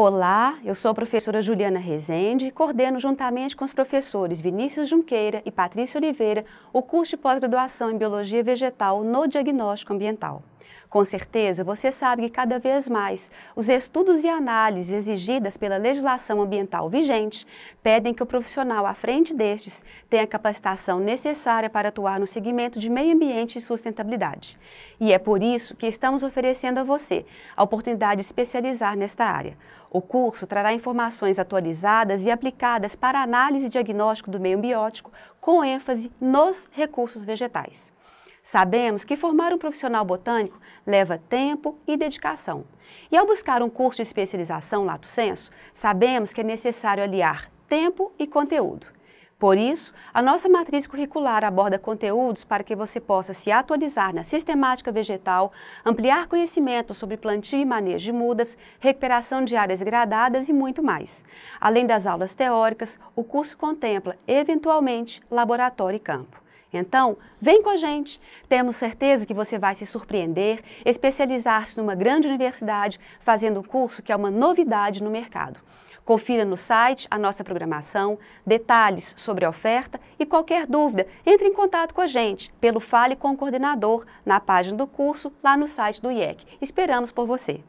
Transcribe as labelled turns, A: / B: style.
A: Olá, eu sou a professora Juliana Rezende e coordeno, juntamente com os professores Vinícius Junqueira e Patrícia Oliveira, o curso de pós-graduação em Biologia Vegetal no Diagnóstico Ambiental. Com certeza, você sabe que cada vez mais os estudos e análises exigidas pela legislação ambiental vigente pedem que o profissional à frente destes tenha a capacitação necessária para atuar no segmento de meio ambiente e sustentabilidade. E é por isso que estamos oferecendo a você a oportunidade de especializar nesta área. O curso trará informações atualizadas e aplicadas para análise e diagnóstico do meio biótico, com ênfase nos recursos vegetais. Sabemos que formar um profissional botânico leva tempo e dedicação. E ao buscar um curso de especialização Lato Senso, sabemos que é necessário aliar tempo e conteúdo. Por isso, a nossa matriz curricular aborda conteúdos para que você possa se atualizar na sistemática vegetal, ampliar conhecimento sobre plantio e manejo de mudas, recuperação de áreas degradadas e muito mais. Além das aulas teóricas, o curso contempla, eventualmente, laboratório e campo. Então, vem com a gente. Temos certeza que você vai se surpreender, especializar-se numa grande universidade, fazendo um curso que é uma novidade no mercado. Confira no site a nossa programação, detalhes sobre a oferta e qualquer dúvida, entre em contato com a gente pelo Fale com o Coordenador na página do curso lá no site do IEC. Esperamos por você.